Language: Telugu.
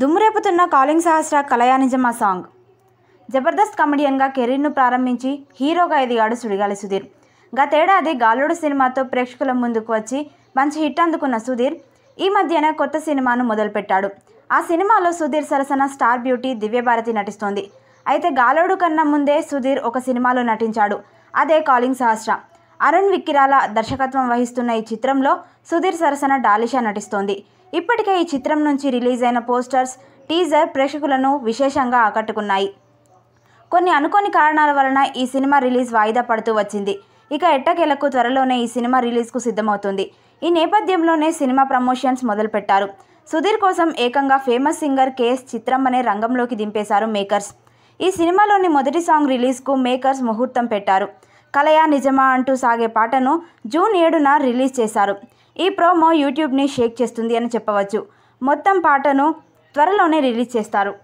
దుమ్మురేపుతున్న కాలింగ్ సహస్ర కలయానిజమా సాంగ్ జబర్దస్త్ కమెడియన్గా కెరీర్ను ప్రారంభించి హీరోగా ఎదిగాడు సుడిగాలి సుధీర్ గతేడాది గాలుడు సినిమాతో ప్రేక్షకుల ముందుకు వచ్చి మంచి హిట్ అందుకున్న సుధీర్ ఈ మధ్యన కొత్త సినిమాను మొదలుపెట్టాడు ఆ సినిమాలో సుధీర్ సరసన స్టార్ బ్యూటీ దివ్యభారతి నటిస్తోంది అయితే గాలోడు కన్నా ముందే సుధీర్ ఒక సినిమాలో నటించాడు అదే కాలింగ్ సహస్ర అరుణ్ విక్కిరాల దర్శకత్వం వహిస్తున్న ఈ చిత్రంలో సుధీర్ సరసన డాలిషా నటిస్తోంది ఇప్పటికే ఈ చిత్రం నుంచి రిలీజ్ అయిన పోస్టర్స్ టీజర్ ప్రేక్షకులను విశేషంగా ఆకట్టుకున్నాయి కొన్ని అనుకోని కారణాల వలన ఈ సినిమా రిలీజ్ వాయిదా పడుతూ వచ్చింది ఇక ఎట్టకేలకు త్వరలోనే ఈ సినిమా రిలీజ్కు సిద్ధమవుతుంది ఈ నేపథ్యంలోనే సినిమా ప్రమోషన్స్ మొదలుపెట్టారు సుధీర్ కోసం ఏకంగా ఫేమస్ సింగర్ కేఎస్ అనే రంగంలోకి దింపేశారు మేకర్స్ ఈ సినిమాలోని మొదటి సాంగ్ రిలీజ్కు మేకర్స్ ముహూర్తం పెట్టారు కలయా నిజమా అంటూ సాగే పాటను జూన్ ఏడున రిలీజ్ చేశారు ఈ ప్రోమో యూట్యూబ్ని షేక్ చేస్తుంది అని చెప్పవచ్చు మొత్తం పాటను త్వరలోనే రిలీజ్ చేస్తారు